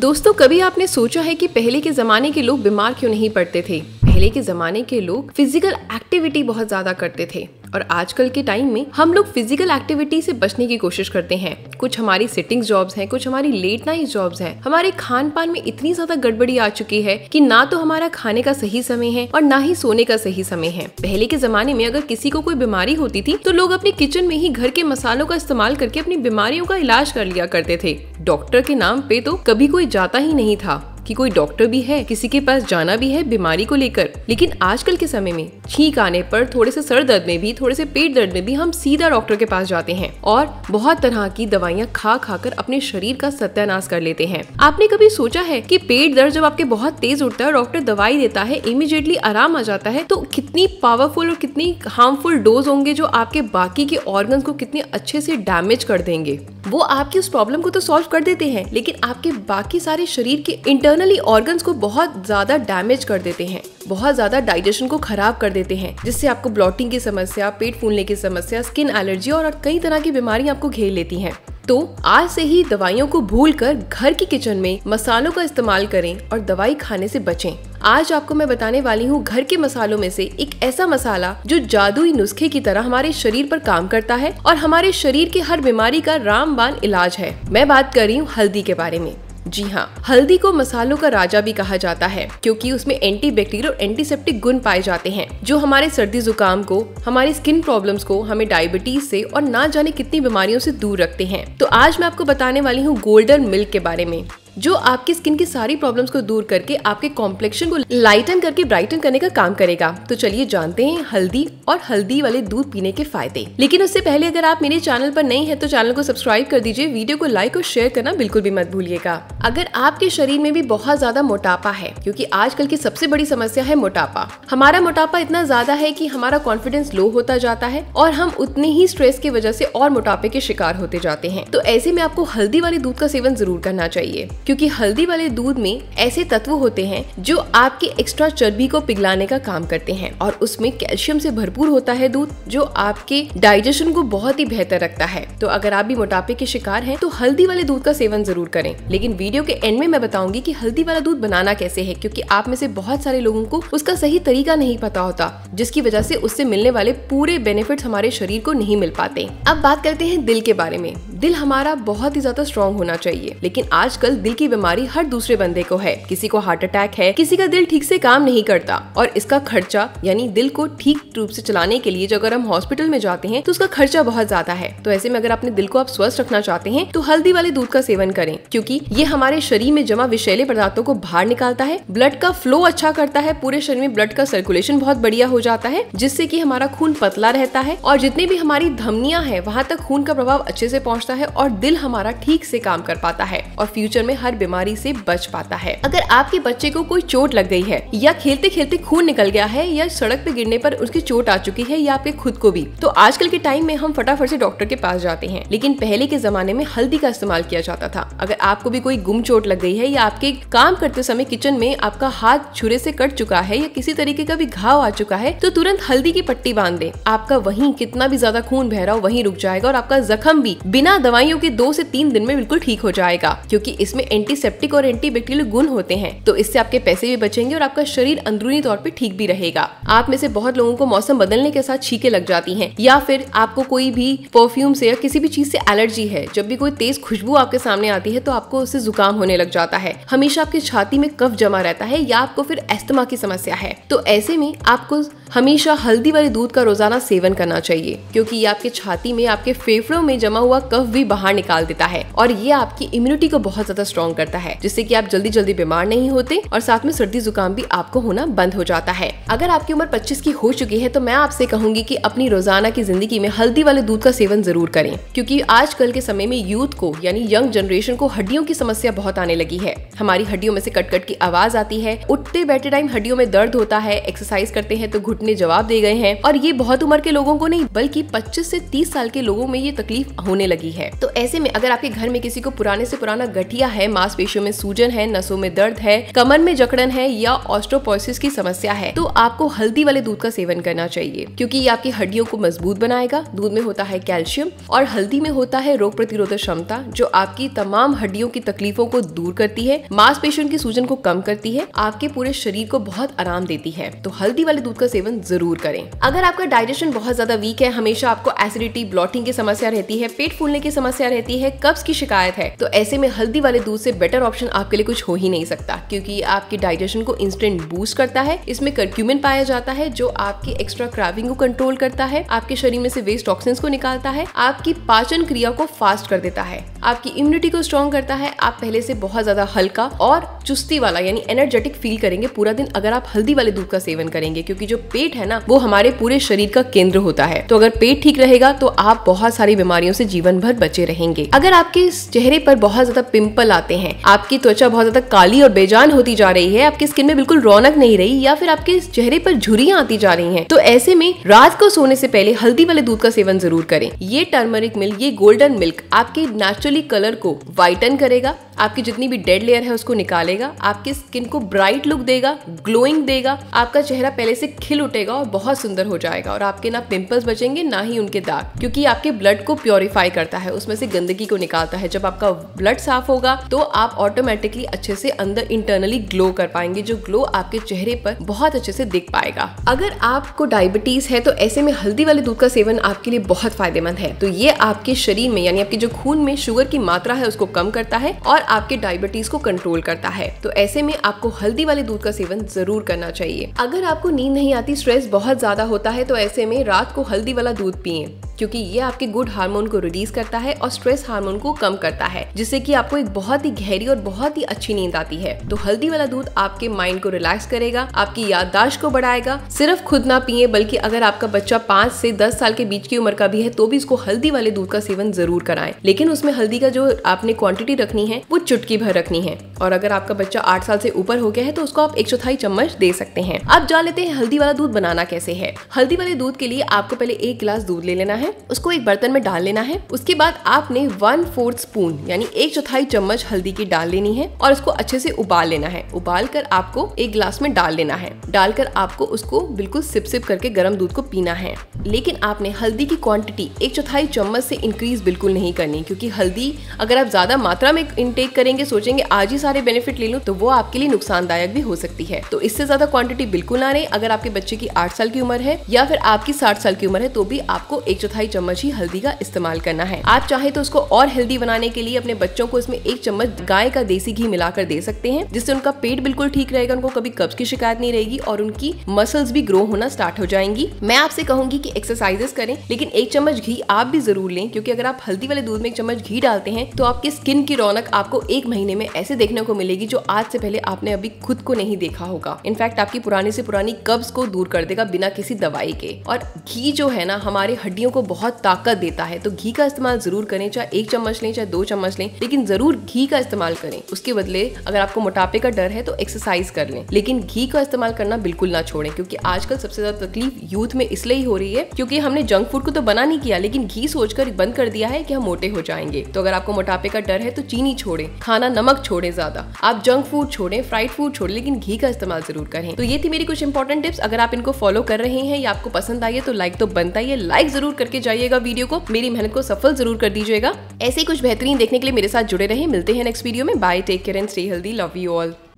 दोस्तों कभी आपने सोचा है कि पहले के ज़माने के लोग बीमार क्यों नहीं पड़ते थे पहले के ज़माने के लोग फिजिकल एक्टिविटी बहुत ज़्यादा करते थे और आजकल के टाइम में हम लोग फिजिकल एक्टिविटी से बचने की कोशिश करते हैं कुछ हमारी सिटिंग जॉब्स हैं कुछ हमारी लेट नाइट जॉब्स हैं हमारे खान पान में इतनी ज्यादा गड़बड़ी आ चुकी है कि ना तो हमारा खाने का सही समय है और ना ही सोने का सही समय है पहले के जमाने में अगर किसी को कोई बीमारी होती थी तो लोग अपने किचन में ही घर के मसालों का इस्तेमाल करके अपनी बीमारियों का इलाज कर लिया करते थे डॉक्टर के नाम पे तो कभी कोई जाता ही नहीं था कि कोई डॉक्टर भी है किसी के पास जाना भी है बीमारी को लेकर लेकिन आजकल के समय में छींक आने पर थोड़े से सर दर्द में भी थोड़े से पेट दर्द में भी हम सीधा डॉक्टर के पास जाते हैं और बहुत तरह की दवाइयाँ खा खा कर अपने शरीर का सत्यानाश कर लेते हैं आपने कभी सोचा है की पेट दर्द जब आपके बहुत तेज उठता है डॉक्टर दवाई देता है इमिजिएटली आराम आ जाता है तो कितनी पावरफुल और कितनी हार्मफुल डोज होंगे जो आपके बाकी के ऑर्गन को कितने अच्छे से डैमेज कर देंगे वो आपकी उस प्रॉब्लम को तो सॉल्व कर देते हैं लेकिन आपके बाकी सारे शरीर के इंटर इंटरनली ऑर्गन्स को बहुत ज़्यादा डैमेज कर देते हैं बहुत ज़्यादा डाइजेशन को खराब कर देते हैं जिससे आपको ब्लॉटिंग की समस्या पेट फूलने की समस्या स्किन एलर्जी और कई तरह की बीमारियां आपको घेर लेती हैं तो आज से ही दवाइयों को भूलकर घर की किचन में मसालों का इस्तेमाल करें और दवाई खाने से बचें आज आपको मैं बताने वाली हूँ घर के मसालों में से एक ऐसा मसाला जो जादुई नुस्खे की तरह हमारे शरीर पर काम करता है और हमारे शरीर के हर बीमारी का रामबान इलाज है मैं बात कर रही हूँ हल्दी के बारे में जी हाँ हल्दी को मसालों का राजा भी कहा जाता है क्योंकि उसमें एंटी बैक्टीरियल और एंटीसेप्टिक गुण पाए जाते हैं जो हमारे सर्दी जुकाम को हमारे स्किन प्रॉब्लम्स को हमें डायबिटीज से और ना जाने कितनी बीमारियों से दूर रखते हैं तो आज मैं आपको बताने वाली हूँ गोल्डन मिल्क के बारे में जो आपकी स्किन की सारी प्रॉब्लम्स को दूर करके आपके कॉम्प्लेक्शन को लाइटन करके ब्राइटन करने का काम करेगा तो चलिए जानते हैं हल्दी और हल्दी वाले दूध पीने के फायदे लेकिन उससे पहले अगर आप मेरे चैनल पर नहीं है तो चैनल को सब्सक्राइब कर दीजिए वीडियो को लाइक और शेयर करना बिल्कुल भी मत भूलिएगा अगर आपके शरीर में भी बहुत ज्यादा मोटापा है क्यूँकी आजकल की सबसे बड़ी समस्या है मोटापा हमारा मोटापा इतना ज्यादा है की हमारा कॉन्फिडेंस लो होता जाता है और हम उतने ही स्ट्रेस की वजह से और मोटापे के शिकार होते जाते हैं तो ऐसे में आपको हल्दी वाले दूध का सेवन जरूर करना चाहिए क्योंकि हल्दी वाले दूध में ऐसे तत्व होते हैं जो आपके एक्स्ट्रा चर्बी को पिघलाने का काम करते हैं और उसमें कैल्शियम से भरपूर होता है दूध जो आपके डाइजेशन को बहुत ही बेहतर रखता है तो अगर आप भी मोटापे के शिकार हैं तो हल्दी वाले दूध का सेवन जरूर करें लेकिन वीडियो के एंड में मैं बताऊंगी की हल्दी वाला दूध बनाना कैसे है क्यूँकी आप में से बहुत सारे लोगों को उसका सही तरीका नहीं पता होता जिसकी वजह से उससे मिलने वाले पूरे बेनिफिट हमारे शरीर को नहीं मिल पाते अब बात करते हैं दिल के बारे में दिल हमारा बहुत ही ज्यादा स्ट्रॉन्ग होना चाहिए लेकिन आजकल दिल की बीमारी हर दूसरे बंदे को है किसी को हार्ट अटैक है किसी का दिल ठीक से काम नहीं करता और इसका खर्चा यानी दिल को ठीक रूप से चलाने के लिए जो अगर हम हॉस्पिटल में जाते हैं तो उसका खर्चा बहुत ज्यादा है तो ऐसे में अगर अपने दिल को आप स्वस्थ रखना चाहते हैं तो हल्दी वाले दूध का सेवन करें क्योंकि ये हमारे शरीर में जमा विषैले पदार्थों को बाहर निकालता है ब्लड का फ्लो अच्छा करता है पूरे शरीर में ब्लड का सर्कुलेशन बहुत बढ़िया हो जाता है जिससे की हमारा खून पतला रहता है और जितने भी हमारी धमनिया है वहाँ तक खून का प्रभाव अच्छे से पहुँचता पहुंचता है और दिल हमारा ठीक से काम कर पाता है और फ्यूचर में हर बीमारी से बच पाता है अगर आपके बच्चे को कोई चोट लग गई है या खेलते खेलते खून निकल गया है या सड़क पे गिरने पर उसकी चोट आ चुकी है या आपके खुद को भी तो आजकल के टाइम में हम फटाफट से डॉक्टर के पास जाते हैं लेकिन पहले के जमाने में हल्दी का इस्तेमाल किया जाता था अगर आपको भी कोई गुम चोट लग गई है या आपके काम करते समय किचन में आपका हाथ छुरे से कट चुका है या किसी तरीके का भी घाव आ चुका है तो तुरंत हल्दी की पट्टी बांध दे आपका वही कितना भी ज्यादा खून बह रहा हो वही रुक जाएगा और आपका जख्म भी बिना दवाइयों के दो से तीन दिन में बिल्कुल ठीक हो जाएगा क्योंकि इसमें एंटीसेप्टिक और एंटीबैक्टीरियल गुण होते हैं तो इससे आपके पैसे भी बचेंगे और आपका शरीर अंदरूनी तौर पर ठीक भी रहेगा आप में से बहुत लोगों को मौसम बदलने के साथ छीके लग जाती है या फिर आपको कोई भी परफ्यूम से या किसी भी चीज से एलर्जी है जब भी कोई तेज खुशबू आपके सामने आती है तो आपको उससे जुकाम होने लग जाता है हमेशा आपकी छाती में कफ जमा रहता है या आपको फिर एस्तमा की समस्या है तो ऐसे में आपको हमेशा हल्दी वाले दूध का रोजाना सेवन करना चाहिए क्योंकि ये आपके छाती में आपके फेफड़ों में जमा हुआ कफ भी बाहर निकाल देता है और ये आपकी इम्यूनिटी को बहुत ज्यादा स्ट्रॉन्ग करता है जिससे की आप जल्दी जल्दी बीमार नहीं होते और साथ में सर्दी जुकाम भी आपको होना बंद हो जाता है अगर आपकी उम्र पच्चीस की हो चुकी है तो मैं आपसे कहूंगी की अपनी रोजाना की जिंदगी में हल्दी वाले दूध का सेवन जरूर करें क्यूँकी आजकल के समय में यूथ को यानी यंग जनरेशन को हड्डियों की समस्या बहुत आने लगी है हमारी हड्डियों में से कटकट की आवाज आती है उठते बैठे टाइम हड्डियों में दर्द होता है एक्सरसाइज करते हैं तो घुट अपने जवाब दे गए हैं और ये बहुत उम्र के लोगों को नहीं बल्कि पच्चीस से तीस साल के लोगों में ये तकलीफ होने लगी है तो ऐसे में अगर आपके घर में किसी को पुराने से पुराना गठिया है मांसपेशियों में सूजन है नसों में दर्द है कमर में जकड़न है या ऑस्ट्रोपोसिस की समस्या है तो आपको हल्दी वाले दूध का सेवन करना चाहिए क्योंकि ये आपकी हड्डियों को मजबूत बनाएगा दूध में होता है कैल्शियम और हल्दी में होता है रोग प्रतिरोधक क्षमता जो आपकी तमाम हड्डियों की तकलीफों को दूर करती है मांसपेशियों की सूजन को कम करती है आपके पूरे शरीर को बहुत आराम देती है तो हल्दी वाले दूध का सेवन सेवन जरूर करें अगर आपका डाइजेशन बहुत ज्यादा वीक है हमेशा आपको एसिडिटी ब्लॉटिंग की समस्या रहती है पेट फूलने की समस्या रहती है कब्ज की शिकायत है तो ऐसे में हल्दी वाले दूध से बेटर ऑप्शन आपके लिए कुछ हो ही नहीं सकता क्योंकि आपके डाइजेशन को इंस्टेंट बूस्ट करता है इसमें कर्क्यूमिन पाया जाता है जो आपकी एक्स्ट्रा क्राविंग को कंट्रोल करता है आपके शरीर में से वेस्ट टॉक्सिन्स को निकालता है आपकी पाचन क्रिया को फास्ट कर देता है आपकी इम्यूनिटी को स्ट्रॉन्ग करता है आप पहले से बहुत ज्यादा हल्का और चुस्ती वाला यानी एनर्जेटिक फील करेंगे पूरा दिन अगर आप हल्दी वाले दूध का सेवन करेंगे क्योंकि जो पेट है ना वो हमारे पूरे शरीर का केंद्र होता है तो अगर पेट ठीक रहेगा तो आप बहुत सारी बीमारियों से जीवन भर बचे रहेंगे अगर आपके चेहरे पर बहुत ज्यादा पिंपल आते हैं आपकी त्वचा बहुत ज्यादा काली और बेजान होती जा रही है आपकी स्किन में बिल्कुल रौनक नहीं रही या फिर आपके चेहरे पर झुरियां आती जा रही हैं तो ऐसे में रात को सोने से पहले हल्दी वाले दूध का सेवन जरूर करें ये टर्मरिक मिल्क ये गोल्डन मिल्क आपके नेचुरली कलर को वाइटन करेगा आपकी जितनी भी डेड लेयर है उसको निकाले डालेगा आपकी स्किन को ब्राइट लुक देगा ग्लोइंग देगा आपका चेहरा पहले से खिल उठेगा और बहुत सुंदर हो जाएगा और आपके ना पिंपल्स बचेंगे ना ही उनके दाग क्योंकि आपके ब्लड को प्योरीफाई करता है उसमें से गंदगी को निकालता है जब आपका ब्लड साफ होगा तो आप ऑटोमेटिकली अच्छे से अंदर इंटरनली ग्लो कर पाएंगे जो ग्लो आपके चेहरे पर बहुत अच्छे से दिख पाएगा अगर आपको डायबिटीज है तो ऐसे में हल्दी वाले दूध का सेवन आपके लिए बहुत फायदेमंद है तो ये आपके शरीर में यानी आपके जो खून में शुगर की मात्रा है उसको कम करता है और आपके डायबिटीज को कंट्रोल करता है है तो ऐसे में आपको हल्दी वाले दूध का सेवन जरूर करना चाहिए अगर आपको नींद नहीं आती स्ट्रेस बहुत ज्यादा होता है तो ऐसे में रात को हल्दी वाला दूध पिए क्योंकि ये आपके गुड हार्मोन को रिलीज करता है और स्ट्रेस हार्मोन को कम करता है जिससे कि आपको एक बहुत ही गहरी और बहुत ही अच्छी नींद आती है तो हल्दी वाला दूध आपके माइंड को रिलैक्स करेगा आपकी याददाश्त को बढ़ाएगा सिर्फ खुद ना पिए बल्कि अगर आपका बच्चा पांच से दस साल के बीच की उम्र का भी है तो भी इसको हल्दी वाले दूध का सेवन जरूर कराएं लेकिन उसमें हल्दी का जो आपने क्वांटिटी रखनी है वो चुटकी भर रखनी है और अगर आपका बच्चा आठ साल से ऊपर हो गया है तो उसको आप एक चौथाई चम्मच दे सकते हैं अब जान लेते हैं हल्दी वाला दूध बनाना कैसे है हल्दी वाले दूध के लिए आपको पहले एक गिलास दूध ले लेना है है उसको एक बर्तन में डाल लेना है उसके बाद आपने वन फोर्थ स्पून यानी एक चौथाई चम्मच हल्दी की डाल लेनी है और उसको अच्छे से उबाल लेना है उबाल कर आपको एक ग्लास में डाल लेना है डालकर आपको उसको बिल्कुल सिप सिप करके गर्म दूध को पीना है लेकिन आपने हल्दी की क्वांटिटी एक चौथाई चम्मच से इंक्रीज बिल्कुल नहीं करनी क्योंकि हल्दी अगर आप ज्यादा मात्रा में इनटेक करेंगे सोचेंगे आज ही सारे बेनिफिट ले लूँ तो वो आपके लिए नुकसानदायक भी हो सकती है तो इससे ज्यादा क्वांटिटी बिल्कुल ना रहे अगर आपके बच्चे की आठ साल की उम्र है या फिर आपकी साठ साल की उम्र है तो भी आपको एक चौथाई चम्मच ही हल्दी का इस्तेमाल करना है आप चाहे तो उसको और हेल्दी बनाने के लिए अपने बच्चों को इसमें एक चम्मच गाय का देसी घी मिलाकर दे सकते हैं जिससे उनका पेट बिल्कुल ठीक रहेगा उनको कभी कब्ज की शिकायत नहीं रहेगी और उनकी मसल्स भी ग्रो होना स्टार्ट हो जाएंगी मैं आपसे कहूंगी की एक्सरसाइजेस करें लेकिन एक चम्मच घी आप भी जरूर लें क्योंकि अगर आप हल्दी वाले दूध में एक चम्मच घी डालते हैं तो आपकी स्किन की रौनक आपको एक महीने में ऐसे देखने को मिलेगी जो आज से पहले आपने अभी खुद को नहीं देखा होगा इनफैक्ट आपकी पुरानी से पुरानी कब्ज को दूर कर देगा बिना किसी दवाई के और घी जो है ना हमारे हड्डियों को बहुत ताकत देता है तो घी का इस्तेमाल जरूर करें चाहे एक चम्मच लें चाहे दो चम्मच लें लेकिन जरूर घी का इस्तेमाल करें उसके बदले अगर आपको मोटापे का डर है तो एक्सरसाइज कर लें लेकिन घी का इस्तेमाल करना बिल्कुल ना छोड़ें क्योंकि आजकल सबसे ज्यादा तकलीफ यूथ में इसलिए ही हो रही है क्योंकि हमने जंक फूड को तो बना नहीं किया लेकिन घी सोचकर बंद कर दिया है कि हम मोटे हो जाएंगे तो अगर आपको मोटापे का डर है तो चीनी छोड़े खाना नमक छोड़े ज्यादा आप जंक फूड छोड़े फ्राइड फूड छोड़े लेकिन घी का इस्तेमाल जरूर करें तो ये थी मेरी कुछ इंपॉर्टेंट टिप्स अगर आप इनको फॉलो कर रहे हैं या आपको पसंद आई है तो लाइक तो बनता ही है लाइक जरूर करके करके जाइएगा वीडियो को मेरी मेहनत को सफल जरूर कर दीजिएगा ऐसे ही कुछ बेहतरीन देखने के लिए मेरे साथ जुड़े रहे मिलते हैं नेक्स्ट वीडियो में bye take care and stay healthy love you all